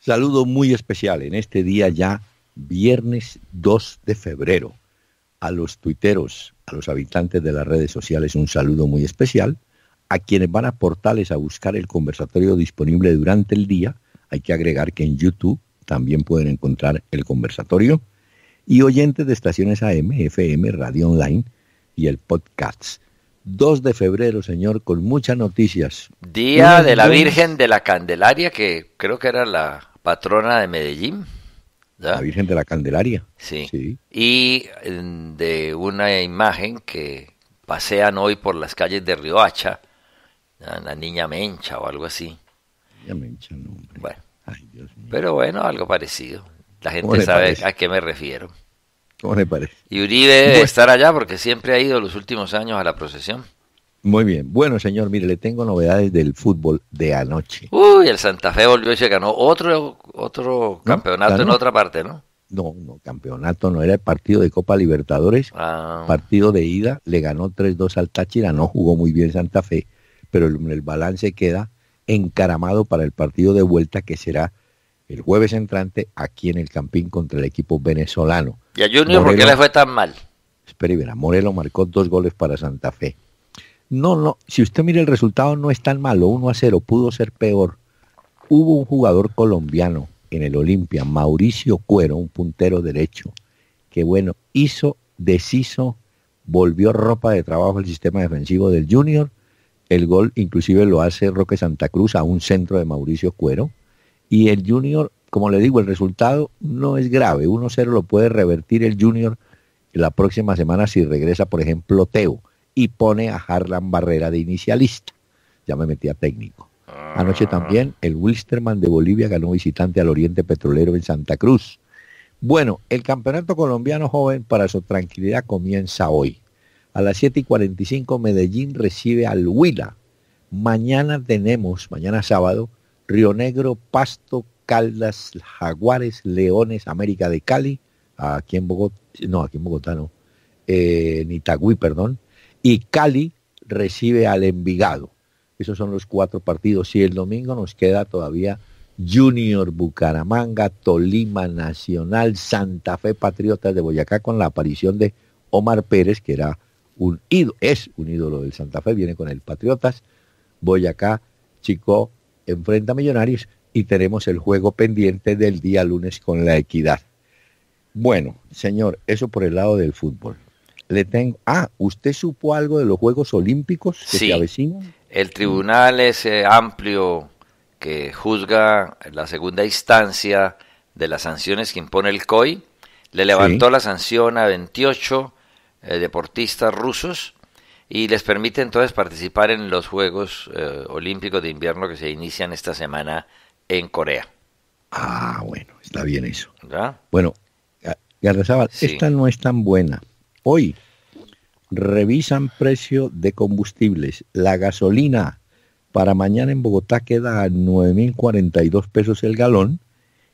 Saludo muy especial en este día ya, viernes 2 de febrero. A los tuiteros, a los habitantes de las redes sociales, un saludo muy especial. A quienes van a portales a buscar el conversatorio disponible durante el día, hay que agregar que en YouTube también pueden encontrar el conversatorio. Y oyentes de estaciones AM, FM, Radio Online y el podcast. 2 de febrero, señor, con muchas noticias. Día de la Virgen de la Candelaria, que creo que era la, patrona de Medellín. La Virgen de la Candelaria. Sí. Y de una imagen que pasean hoy por las calles de Riohacha, la niña Mencha o algo así. Mencha, Bueno. Pero bueno, algo parecido. La gente sabe a qué me refiero. ¿Cómo parece? Y Uribe estar allá porque siempre ha ido los últimos años a la procesión. Muy bien. Bueno, señor, mire, le tengo novedades del fútbol de anoche. Uy, el Santa Fe volvió y se ganó otro, otro campeonato en otra parte, ¿no? No, no, campeonato no era el partido de Copa Libertadores. Ah. Partido de ida, le ganó 3-2 al Táchira, no jugó muy bien Santa Fe, pero el, balance queda encaramado para el partido de vuelta que será el jueves entrante aquí en el Campín contra el equipo venezolano. ¿Y a Junior por qué le fue tan mal? Espera y verá, Morelo marcó dos goles para Santa Fe. No, no, si usted mira el resultado no es tan malo, 1 a 0, pudo ser peor. Hubo un jugador colombiano en el Olimpia, Mauricio Cuero, un puntero derecho, que bueno, hizo, deshizo, volvió ropa de trabajo al sistema defensivo del Junior. El gol inclusive lo hace Roque Santa Cruz a un centro de Mauricio Cuero. Y el Junior, como le digo, el resultado no es grave. 1-0 lo puede revertir el Junior la próxima semana si regresa, por ejemplo, Teo y pone a Harlan Barrera de inicialista. Ya me metí a técnico. Anoche ah. también el Wilsterman de Bolivia ganó visitante al Oriente Petrolero en Santa Cruz. Bueno, el campeonato colombiano joven para su tranquilidad comienza hoy. A las 7 y 45 Medellín recibe al Huila. Mañana tenemos, mañana sábado, Río Negro, Pasto, Caldas, Jaguares, Leones, América de Cali, aquí en Bogotá, no, aquí en Bogotá no, eh, perdón, y Cali recibe al Envigado. Esos son los cuatro partidos. Y el domingo nos queda todavía Junior Bucaramanga, Tolima Nacional, Santa Fe Patriotas de Boyacá con la aparición de Omar Pérez, que era un ídolo, es un ídolo del Santa Fe, viene con el Patriotas, Boyacá, Chico enfrenta Millonarios y tenemos el juego pendiente del día lunes con la Equidad. Bueno, señor, eso por el lado del fútbol le tengo. Ah, ¿usted supo algo de los Juegos Olímpicos que se avecinan? El tribunal es eh, amplio que juzga la segunda instancia de las sanciones que impone el COI. Le levantó la sanción a 28 eh, deportistas rusos y les permite entonces participar en los Juegos eh, Olímpicos de Invierno que se inician esta semana en Corea. Ah, bueno, está bien eso. Bueno, Garzabal, esta no es tan buena Hoy revisan precio de combustibles. La gasolina para mañana en Bogotá queda a 9.042 pesos el galón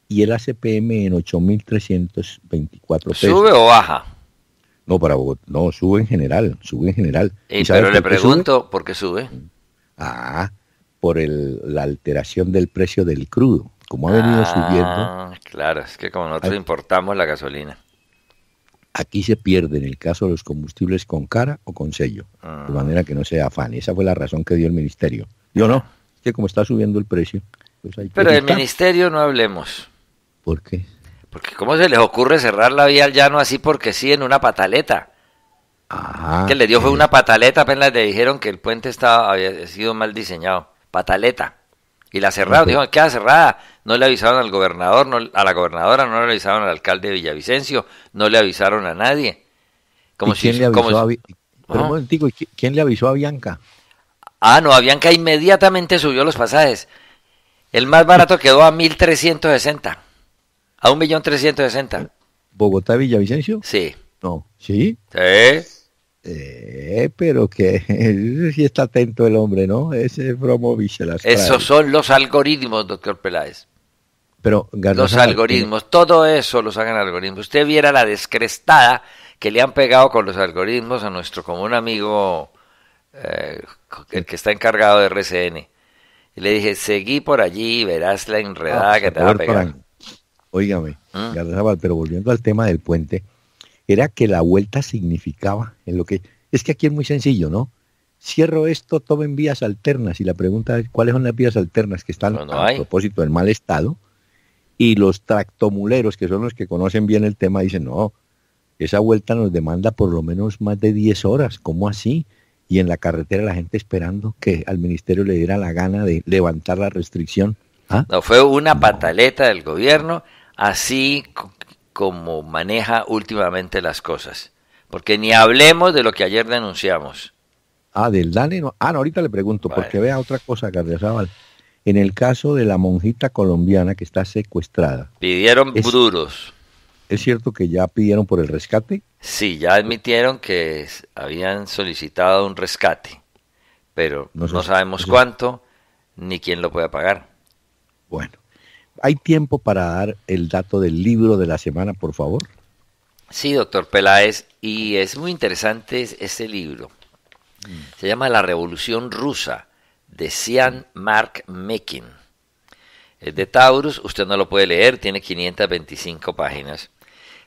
y el ACPM en 8.324 pesos. ¿Sube o baja? No, para no, sube en general, sube en general. pero le pregunto por qué sube. Ah, por el, la alteración del precio del crudo. Como ha venido ah, subiendo. Claro, es que como nosotros importamos la gasolina. Aquí se pierde en el caso de los combustibles con cara o con sello, de ah. manera que no sea afán. Esa fue la razón que dio el ministerio. Yo no, es que como está subiendo el precio, pues Pero del ministerio no hablemos. ¿Por qué? Porque ¿cómo se les ocurre cerrar la vía al llano así porque sí en una pataleta? Ajá, ah, que le dio fue una pataleta, apenas le dijeron que el puente estaba, había sido mal diseñado. Pataleta. Y la cerraron, dijeron, queda cerrada. No le avisaron al gobernador, a la gobernadora, no le avisaron al alcalde de Villavicencio, no le avisaron a nadie. Como si, quién le avisó a, ¿Ah? ¿quién le avisó a Bianca? Ah, no, a Bianca inmediatamente subió los pasajes. El más barato quedó a 1.360. A 1.360. ¿Bogotá, Villavicencio? Sí. No, ¿sí? Sí. Eh, pero que si está atento el hombre, ¿no? Ese es Esos son los algoritmos, doctor Peláez. Pero los algoritmos, todo eso los hagan algoritmos. Usted viera la descrestada que le han pegado con los algoritmos a nuestro común amigo, eh, el que está encargado de RCN. Y le dije, seguí por allí, verás la enredada ah, que te va a pegar. Oígame, ¿Mm? pero volviendo al tema del puente, era que la vuelta significaba en lo que... Es que aquí es muy sencillo, ¿no? Cierro esto, tomen vías alternas y la pregunta es cuáles son las vías alternas que están a propósito del mal estado y los tractomuleros, que son los que conocen bien el tema, dicen, no, esa vuelta nos demanda por lo menos más de 10 horas, ¿cómo así? Y en la carretera la gente esperando que al ministerio le diera la gana de levantar la restricción. ¿ah? No, fue una pataleta del gobierno, así como maneja últimamente las cosas. Porque ni hablemos de lo que ayer denunciamos. Ah, del DANE, Ah, no, ahorita le pregunto, porque vea otra cosa, Cardiazabal. En el caso de la monjita colombiana que está secuestrada. Pidieron es, ¿Es cierto que ya pidieron por el rescate? Sí, ya admitieron que habían solicitado un rescate, pero no, sabemos cuánto ni quién lo puede pagar. Bueno, ¿Hay tiempo para dar el dato del libro de la semana, por favor? Sí, doctor Peláez, y es muy interesante este libro. Mm. Se llama La Revolución Rusa, de Sian Mark Mekin. Es de Taurus, usted no lo puede leer, tiene 525 páginas,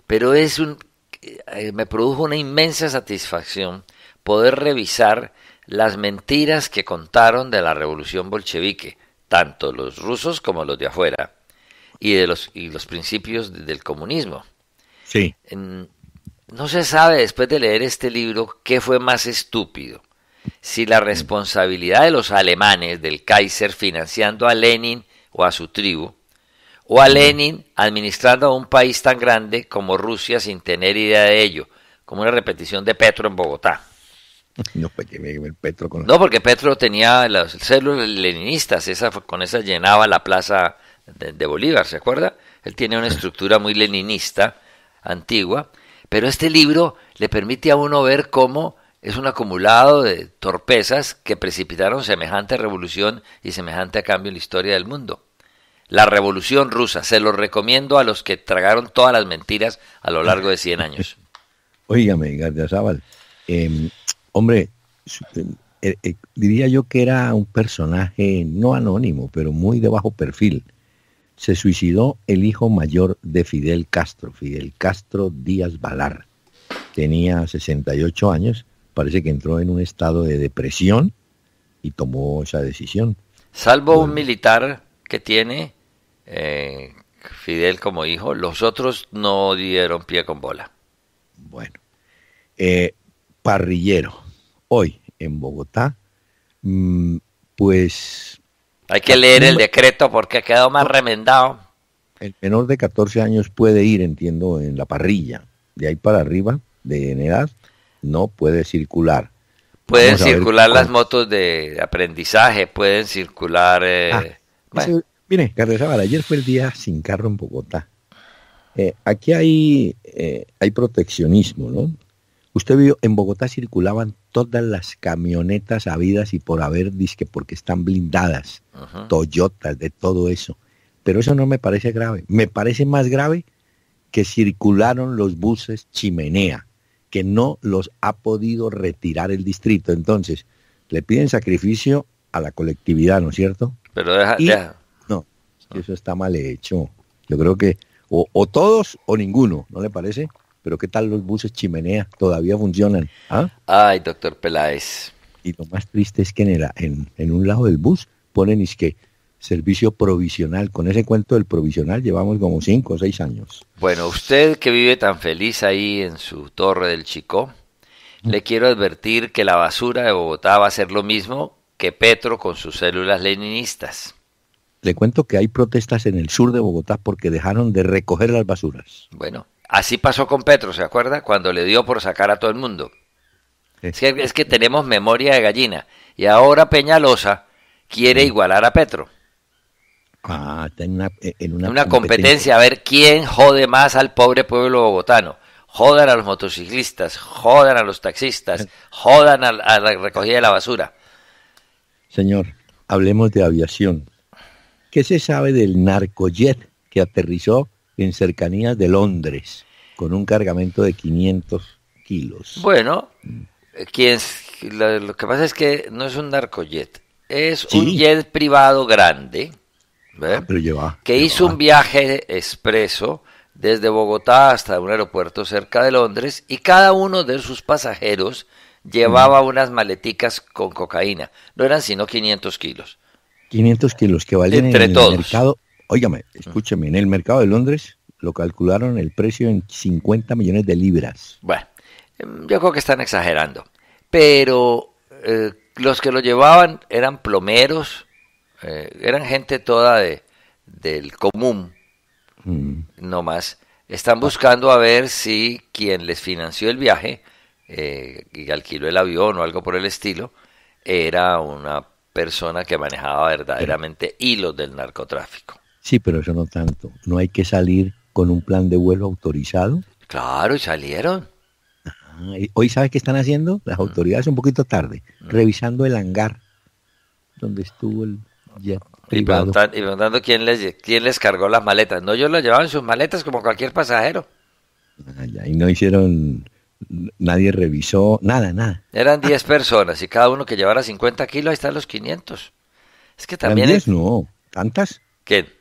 pero es un, eh, me produjo una inmensa satisfacción poder revisar las mentiras que contaron de la revolución bolchevique, tanto los rusos como los de afuera y de los, y los principios del comunismo. Sí. no se sabe después de leer este libro qué fue más estúpido, si la responsabilidad de los alemanes del Kaiser financiando a Lenin o a su tribu, o a Lenin administrando a un país tan grande como Rusia sin tener idea de ello, como una repetición de Petro en Bogotá. Pues, no, porque, Petro tenía los células leninistas, esa, con esa llenaba la plaza de, Bolívar, ¿se acuerda? Él tiene una estructura muy leninista, antigua, pero este libro le permite a uno ver cómo es un acumulado de torpezas que precipitaron semejante revolución y semejante cambio en la historia del mundo. La revolución rusa, se lo recomiendo a los que tragaron todas las mentiras a lo largo de 100 años. Óigame, Gardiazabal, em, em, eh, hombre, eh, diría yo que era un personaje no anónimo, pero muy de bajo perfil se suicidó el hijo mayor de Fidel Castro, Fidel Castro Díaz Balar. Tenía 68 años, parece que entró en un estado de depresión y tomó esa decisión. Salvo un militar que tiene eh, Fidel como hijo, los otros no dieron pie con bola. Bueno, eh, parrillero, hoy en Bogotá, mm, pues hay que leer el decreto porque ha quedado más remendado. El menor de 14 años puede ir, entiendo, en la parrilla. De ahí para arriba, de edad, no puede circular. Pueden circular las motos de aprendizaje, pueden circular... Eh, ah, mire, Carlos ayer fue el día sin carro en Bogotá. Eh, aquí hay, eh, hay proteccionismo, ¿no? Usted vio, en Bogotá circulaban todas las camionetas habidas y por haber, disque, porque están blindadas, Toyota Toyotas, de todo eso. Pero eso no me parece grave. Me parece más grave que circularon los buses chimenea, que no los ha podido retirar el distrito. Entonces, le piden sacrificio a la colectividad, ¿no es cierto? Pero deja, No, ah. eso está mal hecho. Yo creo que o, o todos o ninguno, ¿no le parece? pero ¿qué tal los buses chimenea? ¿Todavía funcionan? ¿Ah? Ay, doctor Peláez. Y lo más triste es que en, el, en, en, un lado del bus ponen es que servicio provisional. Con ese cuento del provisional llevamos como cinco o seis años. Bueno, usted que vive tan feliz ahí en su torre del Chico, le mm. quiero advertir que la basura de Bogotá va a ser lo mismo que Petro con sus células leninistas. Le cuento que hay protestas en el sur de Bogotá porque dejaron de recoger las basuras. Bueno, Así pasó con Petro, ¿se acuerda? Cuando le dio por sacar a todo el mundo. Es, que, tenemos memoria de gallina. Y ahora Peñalosa quiere igualar a Petro. Ah, está en una, una, competencia. a ver quién jode más al pobre pueblo bogotano. Jodan a los motociclistas, jodan a los taxistas, jodan a la recogida de la basura. Señor, hablemos de aviación. ¿Qué se sabe del narcojet que aterrizó en cercanías de Londres con un cargamento de 500 kilos. Bueno, mm. eh, quien, lo, que pasa es que no es un narcojet, es un jet privado grande ah, que hizo un viaje expreso desde Bogotá hasta un aeropuerto cerca de Londres y cada uno de sus pasajeros llevaba mm. unas maleticas con cocaína. No eran sino 500 kilos. 500 kilos que valen en el mercado Óigame, escúcheme, en el mercado de Londres lo calcularon el precio en 50 millones de libras. Bueno, em, yo creo que están exagerando. Pero eh, los que lo llevaban eran plomeros, eh, eran gente toda de, del común, mm. no más. Están buscando a ver si quien les financió el viaje eh, y alquiló el avión o algo por el estilo era una persona que manejaba verdaderamente hilos del narcotráfico. Sí, pero eso no tanto. No hay que salir con un plan de vuelo autorizado. Claro, y salieron. Ah, hoy sabes qué están haciendo las mm. autoridades un poquito tarde, mm. revisando el hangar donde estuvo el jet y, preguntando, quién les les cargó las maletas. No, ellos lo llevaban sus maletas como cualquier pasajero. Ah, y no hicieron nadie revisó, nada, nada. Eran 10 personas y cada uno que llevara 50 kilos, ahí están los 500. Es que también... Es... No, ¿tantas? ¿Qué?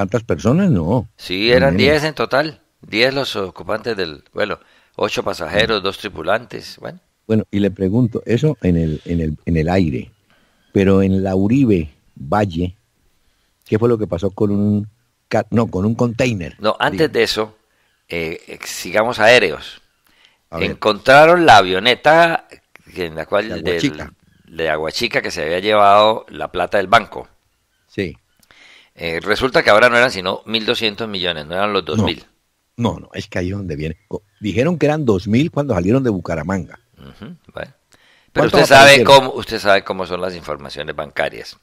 ¿Tantas personas? No. Sí, eran 10 en total. 10 los ocupantes del vuelo. 8 pasajeros, 2 tripulantes. Bueno. Bueno, y le pregunto, eso en el, en el, aire, pero en la Uribe Valle, ¿qué fue lo que pasó con un, no, con un container? No, antes de eso, eh, sigamos aéreos. Encontraron la avioneta en la cual de Aguachica que se había llevado la plata del banco. Sí. Eh, resulta que ahora no eran sino 1.200 millones, no eran los 2.000. No, no, es que ahí es donde viene. Dijeron que eran 2.000 cuando salieron de Bucaramanga. Pero usted sabe, cómo, usted sabe cómo son las informaciones bancarias.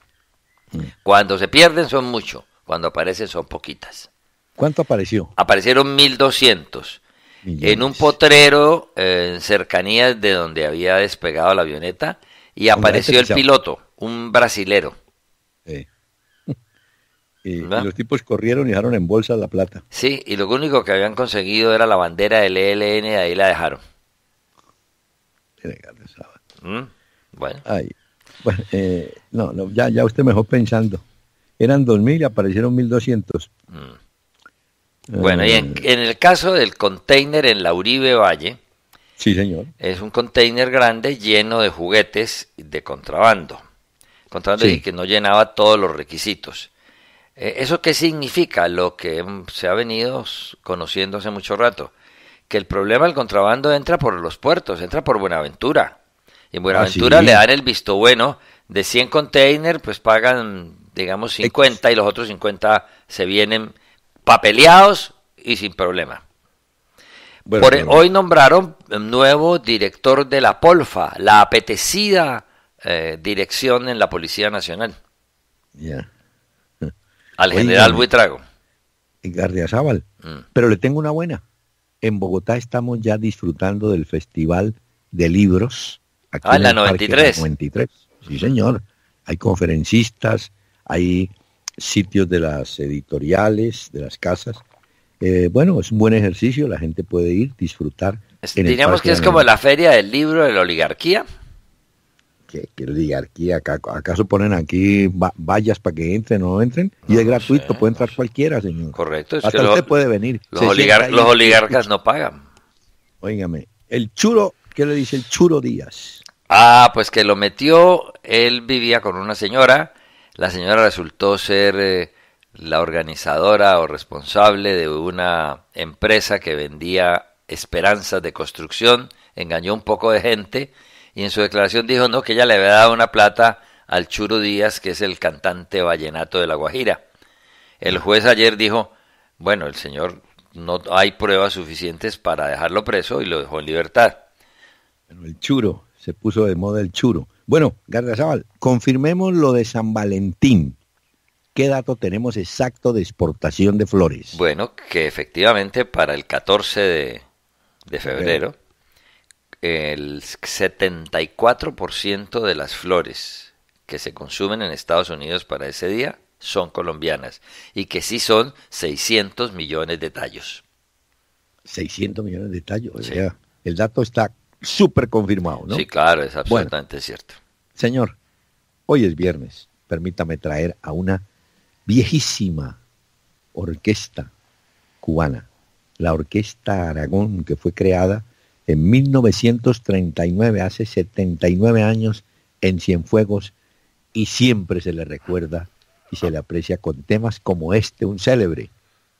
Mm. Cuando se pierden son mucho, cuando aparecen son poquitas. ¿Cuánto apareció? Aparecieron 1.200. En un potrero en cercanías de donde había despegado la avioneta y apareció el piloto, un brasilero. Sí. Y, los tipos corrieron y dejaron en bolsa la plata. Sí, y lo único que habían conseguido era la bandera del ELN y ahí la dejaron. Mm, bueno. bueno eh, no, ya, ya usted mejor pensando. Eran 2.000 y aparecieron 1.200. Mm. Bueno, y eh. en, el caso del container en la Uribe Valle. Sí, señor. Es un container grande lleno de juguetes de contrabando. Contrabando y que no llenaba todos los requisitos. Eh, ¿Eso qué significa? Lo que mm, se ha venido conociendo hace mucho rato, que el problema del contrabando entra por los puertos, entra por Buenaventura. Y en ah, Buenaventura le dan el visto bueno de 100 containers, pues pagan, digamos, 50 y los otros 50 se vienen papeleados y sin problema. E, hoy nombraron nuevo director de la Polfa, la apetecida eh, dirección en la Policía Nacional. Ya. Al general Huitrago, Buitrago. Mm. Pero le tengo una buena. En Bogotá estamos ya disfrutando del Festival de Libros. Aquí ah, en la 93. 93. Sí, señor. Hay conferencistas, hay sitios de las editoriales, de las casas. Eh, bueno, es un buen ejercicio, la gente puede ir, disfrutar. Es, que es como la feria del libro de la oligarquía. ¿Qué, oligarquía? ¿Acaso ponen aquí vallas para que entren o no entren? Y es gratuito, puede entrar cualquiera, señor. Correcto. Hasta usted puede venir. Los, oligar los oligarcas no pagan. Óigame, el churo, ¿qué le dice el churo Díaz? Ah, pues que lo metió, él vivía con una señora, la señora resultó ser eh, la organizadora o responsable de una empresa que vendía esperanzas de construcción, engañó un poco de gente y en su declaración dijo no, que ella le había dado una plata al Churo Díaz, que es el cantante vallenato de La Guajira. El juez ayer dijo, bueno, el señor no hay pruebas suficientes para dejarlo preso y lo dejó en libertad. Bueno, el churo, se puso de moda el churo. Bueno, Zaval, confirmemos lo de San Valentín. ¿Qué dato tenemos exacto de exportación de flores? Bueno, que efectivamente para el 14 de, febrero el 74% de las flores que se consumen en Estados Unidos para ese día son colombianas y que sí son 600 millones de tallos. 600 millones de tallos, o sea, el dato está súper confirmado, ¿no? Sí, claro, es absolutamente cierto. Señor, hoy es viernes, permítame traer a una viejísima orquesta cubana, la Orquesta Aragón, que fue creada en 1939, hace 79 años, en Cienfuegos, y siempre se le recuerda y se le aprecia con temas como este, un célebre,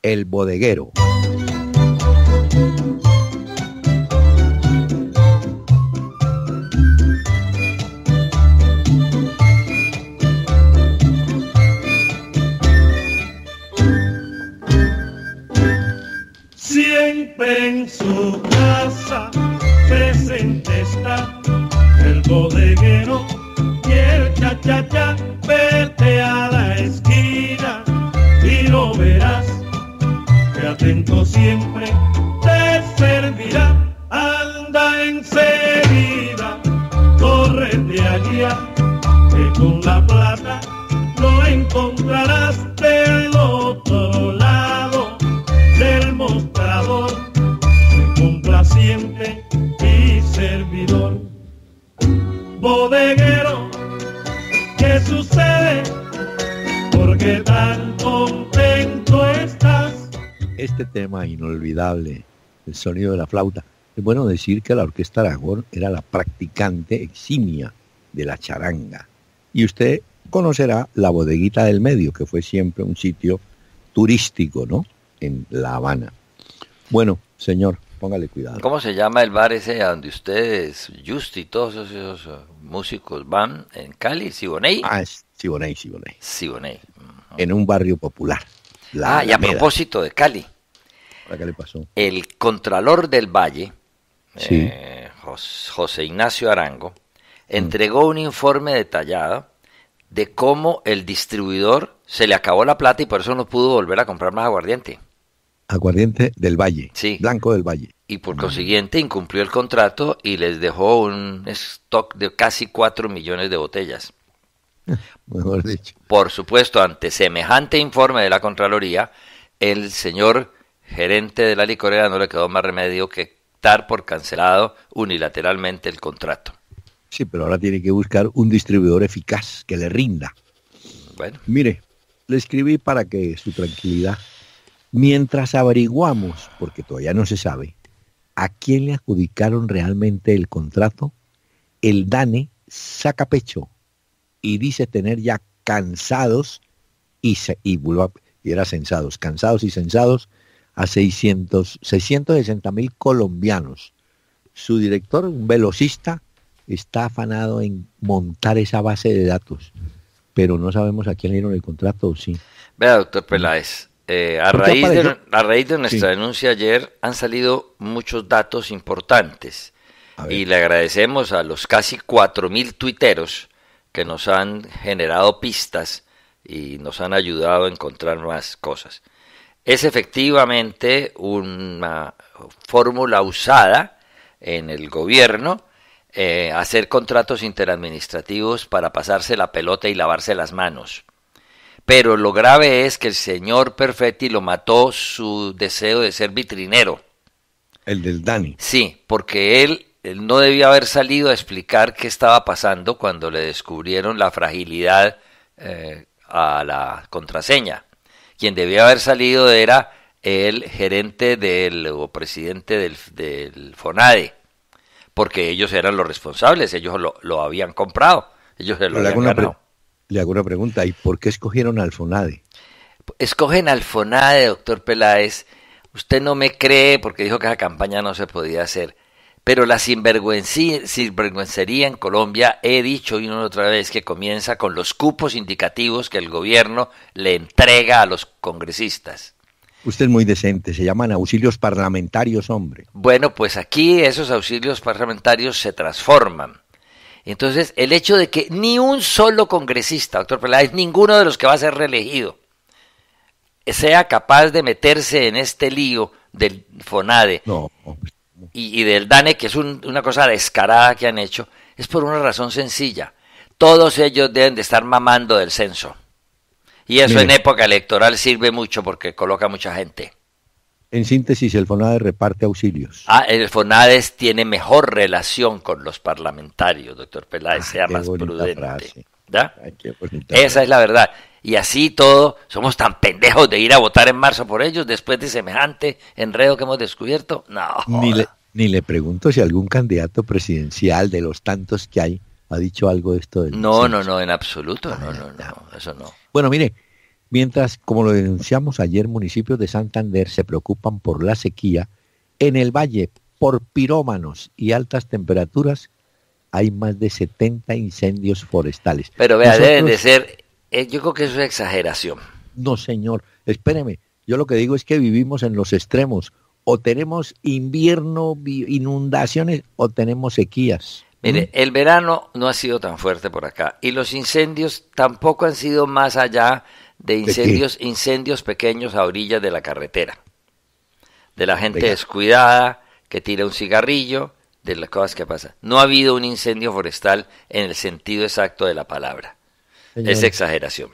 El Bodeguero. está el bodeguero y el cha-cha-cha. Vete a la esquina y lo verás. Que atento siempre te servirá. Anda enseguida, corre de allá, que con la plata no encontrarás. el este tema inolvidable, el sonido de la flauta. Es bueno decir que la Orquesta Aragón era la practicante eximia de la charanga. Y usted conocerá la bodeguita del medio, que fue siempre un sitio turístico, ¿no? En La Habana. Bueno, señor, póngale cuidado. ¿Cómo se llama el bar ese donde ustedes, Justi y todos esos, eh, músicos van en Cali, Siboney? Ah, es Siboney, Siboney. Siboney. En un barrio popular ah, y a propósito de Cali. El Contralor del Valle, eh, José Ignacio Arango, entregó un informe detallado de cómo el distribuidor se le acabó la plata y por eso no pudo volver a comprar más aguardiente. Aguardiente del Valle, sí. Blanco del Valle. Y por consiguiente incumplió el contrato y les dejó un stock de casi 4 millones de botellas. Por supuesto, ante semejante informe de la Contraloría, el señor gerente de la licorera no le quedó más remedio que dar por cancelado unilateralmente el contrato. Sí, pero ahora tiene que buscar un distribuidor eficaz que le rinda. Bueno. Mire, le escribí para que su tranquilidad, mientras averiguamos, porque todavía no se sabe, a quién le adjudicaron realmente el contrato, el DANE saca pecho y dice tener ya cansados y, y, era censados, cansados y censados a seiscientos 660 mil colombianos. Su director, un velocista, está afanado en montar esa base de datos, pero no sabemos a quién le dieron el contrato, sí. Vea, doctor Peláez, eh, a, raíz de, raíz de, nuestra denuncia ayer han salido muchos datos importantes y le agradecemos a los casi mil tuiteros que nos han generado pistas y nos han ayudado a encontrar más cosas. Es efectivamente una fórmula usada en el gobierno eh, hacer contratos interadministrativos para pasarse la pelota y lavarse las manos. Pero lo grave es que el señor Perfetti lo mató su deseo de ser vitrinero. El del Dani. Sí, porque él no debía haber salido a explicar qué estaba pasando cuando le descubrieron la fragilidad eh, a la contraseña. Quien debía haber salido era el gerente del o presidente del, FONADE, porque ellos eran los responsables, ellos lo, habían comprado, ellos Le hago una pregunta, ¿y por qué escogieron al FONADE? Escogen al FONADE, doctor Peláez. Usted no me cree porque dijo que la campaña no se podía hacer. Pero la sinvergüencería en Colombia, he dicho y otra vez que comienza con los cupos indicativos que el gobierno le entrega a los congresistas. Usted es muy decente, se llaman auxilios parlamentarios, hombre. Bueno, pues aquí esos auxilios parlamentarios se transforman. Entonces, el hecho de que ni un solo congresista, doctor Peláez, ninguno de los que va a ser reelegido, sea capaz de meterse en este lío del FONADE. No, y, del DANE, que es una cosa descarada que han hecho, es por una razón sencilla. Todos ellos deben de estar mamando del censo. Y eso en época electoral sirve mucho porque coloca mucha gente. En síntesis, el FONADES reparte auxilios. Ah, el FONADES tiene mejor relación con los parlamentarios, doctor Peláez, ah, sea más prudente. Esa es la verdad. Y así todo, somos tan pendejos de ir a votar en marzo por ellos después de semejante enredo que hemos descubierto. No. Ni le pregunto si algún candidato presidencial de los tantos que hay ha dicho algo de esto. no, no, no, en absoluto, no, ah, no, no, eso no. Bueno, mire, mientras, como lo denunciamos ayer, municipios de Santander se preocupan por la sequía, en el valle, por pirómanos y altas temperaturas, hay más de 70 incendios forestales. Pero vea, debe de ser, eh, yo creo que es una exageración. No, señor, espéreme, yo lo que digo es que vivimos en los extremos o tenemos invierno, inundaciones o tenemos sequías. Mire, ¿Mm? el verano no ha sido tan fuerte por acá y los incendios tampoco han sido más allá de incendios, incendios pequeños a orillas de la carretera. De la gente descuidada que tira un cigarrillo, de las cosas que pasan. No ha habido un incendio forestal en el sentido exacto de la palabra. es exageración.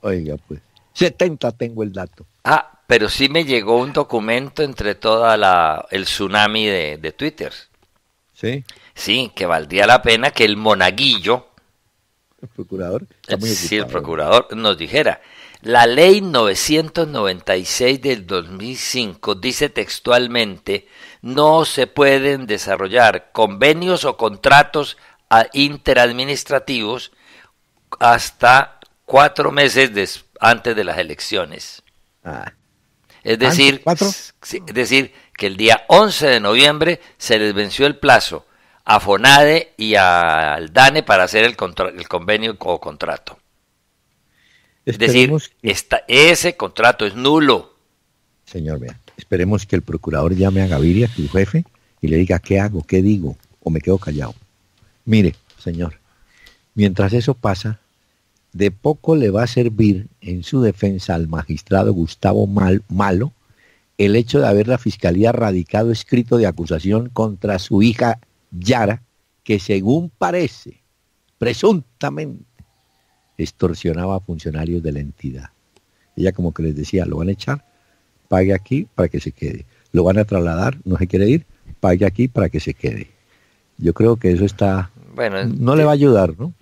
Oiga, pues, 70 tengo el dato. Ah, pero sí me llegó un documento entre toda la el tsunami de, de Twitter. Sí. Sí, que valdría la pena que el monaguillo, el procurador, eh, sí, el procurador nos dijera, la ley 996 del 2005 dice textualmente, no se pueden desarrollar convenios o contratos interadministrativos hasta cuatro meses antes de las elecciones. Ah. Es decir, decir, que el día 11 de noviembre se les venció el plazo a FONADE y al DANE para hacer el, convenio o contrato. es decir, ese contrato es nulo. Señor, esperemos que el procurador llame a Gaviria, su jefe, y le diga qué hago, qué digo, o me quedo callado. Mire, señor, mientras eso pasa, de poco le va a servir en su defensa al magistrado Gustavo Malo el hecho de haber la fiscalía radicado escrito de acusación contra su hija Yara, que según parece, presuntamente, extorsionaba a funcionarios de la entidad. Ella como que les decía, lo van a echar, pague aquí para que se quede. Lo van a trasladar, no se quiere ir, pague aquí para que se quede. Yo creo que eso está... Bueno, no le eh, va a ayudar, ¿no?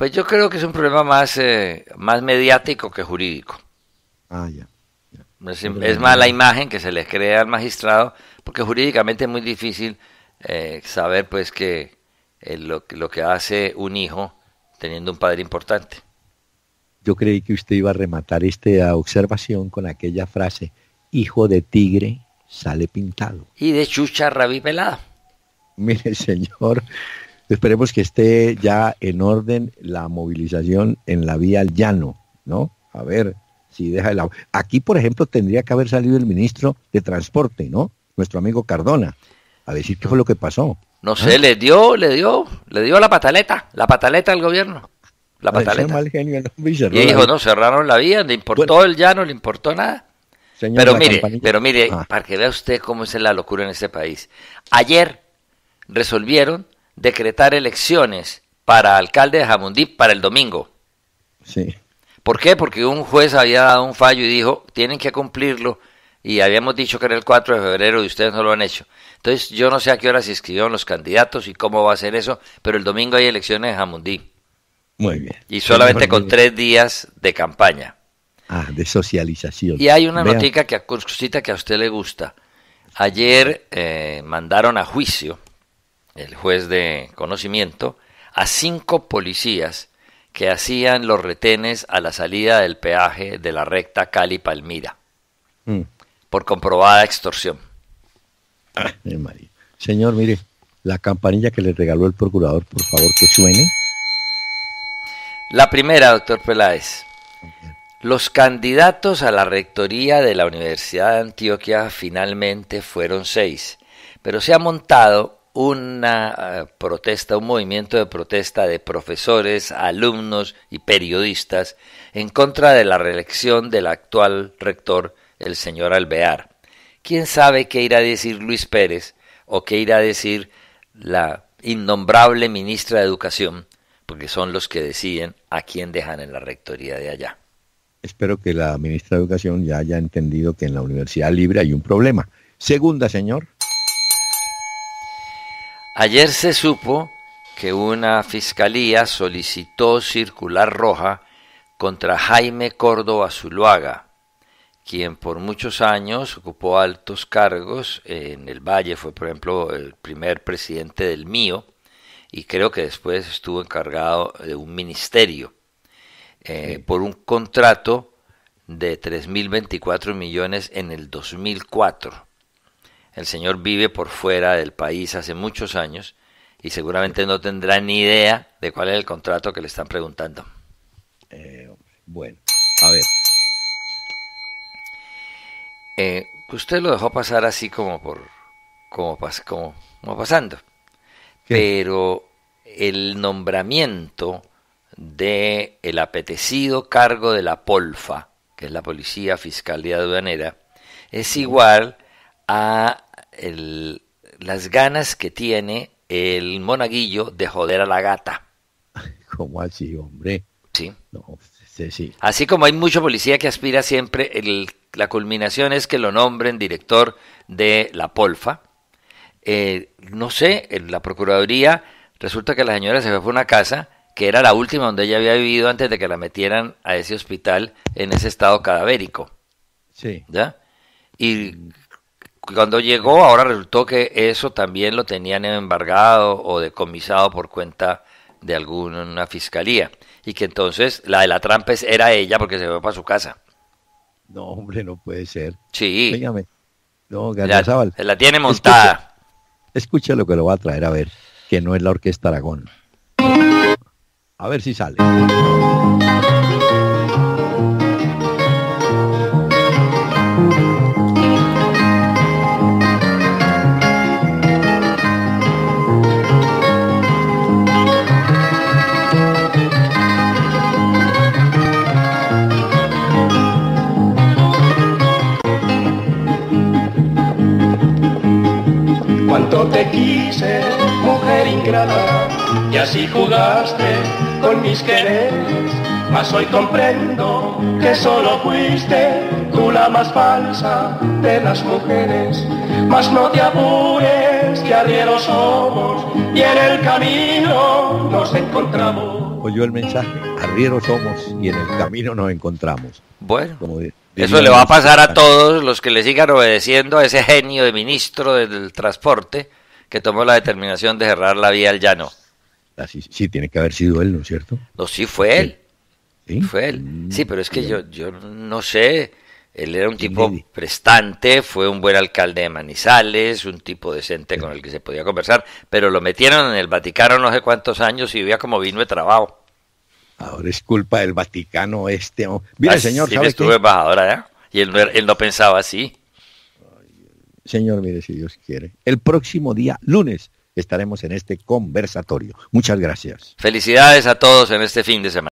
Pues yo creo que es un problema más, eh, más mediático que jurídico. Ah, ya. es, mala imagen que se le crea al magistrado, porque jurídicamente es muy difícil eh, saber pues que eh, lo, lo que hace un hijo teniendo un padre importante. Yo creí que usted iba a rematar esta observación con aquella frase, hijo de tigre sale pintado. Y de chucha rabipelada. Mire, señor, Esperemos que esté ya en orden la movilización en la vía al llano, ¿no? A ver si deja el agua. Aquí, por ejemplo, tendría que haber salido el ministro de Transporte, ¿no? Nuestro amigo Cardona, a decir qué fue lo que pasó. No ¿Ah? sé, le dio, le dio, le dio la pataleta, la pataleta al gobierno. La ah, pataleta. Mal genio, no, y dijo, no, cerraron la vía, le importó el llano, le importó nada. pero, mire, pero ah. mire, para que vea usted cómo es la locura en este país. Ayer resolvieron decretar elecciones para alcalde de Jamundí para el domingo. Sí. ¿Por qué? Porque un juez había dado un fallo y dijo, tienen que cumplirlo, y habíamos dicho que era el 4 de febrero y ustedes no lo han hecho. Entonces, yo no sé a qué hora se inscribieron los candidatos y cómo va a ser eso, pero el domingo hay elecciones en Jamundí. Muy bien. Y solamente con tres días de campaña. Ah, de socialización. Y hay una noticia notica que, a, que a usted le gusta. Ayer eh, mandaron a juicio el juez de conocimiento, a cinco policías que hacían los retenes a la salida del peaje de la recta Cali-Palmira mm. por comprobada extorsión. Señor, mire, la campanilla que le regaló el procurador, por favor, que suene. La primera, doctor Peláez. Los candidatos a la rectoría de la Universidad de Antioquia finalmente fueron seis, pero se ha montado una eh, protesta, un movimiento de protesta de profesores, alumnos y periodistas en contra de la reelección del actual rector, el señor Alvear. ¿Quién sabe qué irá a decir Luis Pérez o qué irá a decir la innombrable ministra de Educación? Porque son los que deciden a quién dejan en la rectoría de allá. Espero que la ministra de Educación ya haya entendido que en la Universidad Libre hay un problema. Segunda, señor. Ayer se supo que una fiscalía solicitó circular roja contra Jaime Córdoba Zuluaga, quien por muchos años ocupó altos cargos en el Valle, fue por ejemplo el primer presidente del mío y creo que después estuvo encargado de un ministerio eh, por un contrato de 3.024 millones en el 2004. El señor vive por fuera del país hace muchos años y seguramente no tendrá ni idea de cuál es el contrato que le están preguntando. Eh, bueno, a ver. Eh, usted lo dejó pasar así como por como, pas, como, pasando. Pero el nombramiento de el apetecido cargo de la Polfa, que es la Policía Fiscalía Aduanera, es igual a las ganas que tiene el monaguillo de joder a la gata. ¿Cómo así, hombre? Sí. Así como hay mucho policía que aspira siempre, el, la culminación es que lo nombren director de la Polfa. Eh, no sé, en la Procuraduría resulta que la señora se fue a una casa que era la última donde ella había vivido antes de que la metieran a ese hospital en ese estado cadavérico. Sí. ¿Ya? Y mm cuando llegó, ahora resultó que eso también lo tenían embargado o decomisado por cuenta de alguna fiscalía. Y que entonces la de la trampa era ella porque se fue para su casa. No, hombre, no puede ser. Sí. Véngame. No, la, la, tiene montada. Escucha, lo que lo va a traer a ver, que no es la Orquesta Aragón. A ver si sale. mujer ingrata, y así jugaste con mis quereres, mas hoy comprendo que solo fuiste tú la más falsa de las mujeres, mas no te apures que arrieros somos y en el camino nos encontramos. Oyó el mensaje, arrieros somos y en el camino nos encontramos. Bueno. Como eso le va a pasar a todos los que le sigan obedeciendo a ese genio de ministro del transporte, que tomó la determinación de cerrar la vía al llano. Ah, sí, tiene que haber sido él, ¿no es cierto? No, sí, fue él. ¿Sí? Fue él. Mm, sí, pero es que yo, yo no sé. Él era un tipo prestante, fue un buen alcalde de Manizales, un tipo decente con el que se podía conversar, pero lo metieron en el Vaticano no sé cuántos años y vivía como vino de trabajo. Ahora es culpa del Vaticano este. Mira, señor, sí, estuve embajador allá y él no pensaba así. Señor, mire si Dios quiere. El próximo día, lunes, estaremos en este conversatorio. Muchas gracias. Felicidades a todos en este fin de semana.